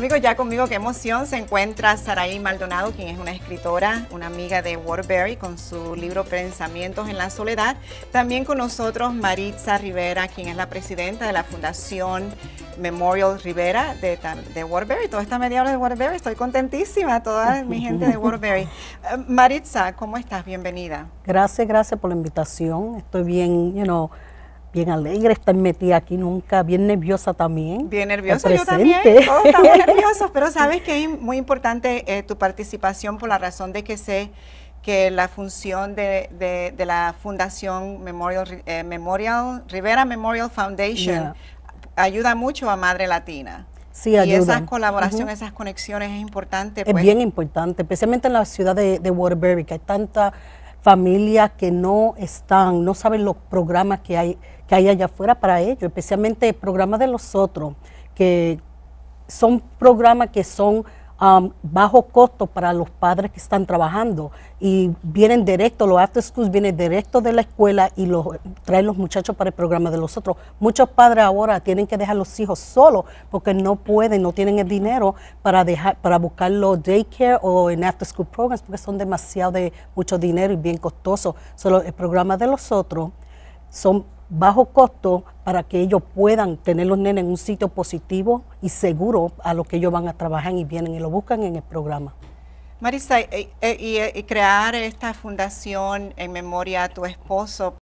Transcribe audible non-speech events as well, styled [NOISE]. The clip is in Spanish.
Amigos, ya conmigo, qué emoción, se encuentra Saraí Maldonado, quien es una escritora, una amiga de Warberry, con su libro Pensamientos en la Soledad. También con nosotros Maritza Rivera, quien es la presidenta de la Fundación Memorial Rivera de, de Toda esta media hora de Waterbury, estoy contentísima, toda mi gente de Waterbury. Eh, Maritza, ¿cómo estás? Bienvenida. Gracias, gracias por la invitación. Estoy bien, you know, bien alegre estar metida aquí nunca, bien nerviosa también. Bien nerviosa, yo también, todos estamos [LAUGHS] nerviosos, pero sabes que es muy importante eh, tu participación por la razón de que sé que la función de, la Fundación eh, Memorial, Rivera Memorial Foundation ayuda mucho a Madre Latina. Sí, y esas colaboraciones, esas conexiones es importante. Es pues. bien importante, especialmente en la ciudad de, de Waterbury, que hay tanta familias que no están, no saben los programas que hay, que hay allá afuera para ellos, especialmente programas de los otros, que son programas que son um, bajo costo para los padres que están trabajando y vienen directo, los after schools vienen directo de la escuela y los traen los muchachos para el programa de los otros. Muchos padres ahora tienen que dejar a los hijos solos porque no pueden, no tienen el dinero para dejar, para buscar los daycare o en after school programs porque son demasiado de mucho dinero y bien costoso, Solo el programa de los otros son bajo costo para que ellos puedan tener los nenes en un sitio positivo y seguro a lo que ellos van a trabajar y vienen y lo buscan en el programa. Marisa, eh, eh, y, eh, y crear esta fundación en memoria a tu esposo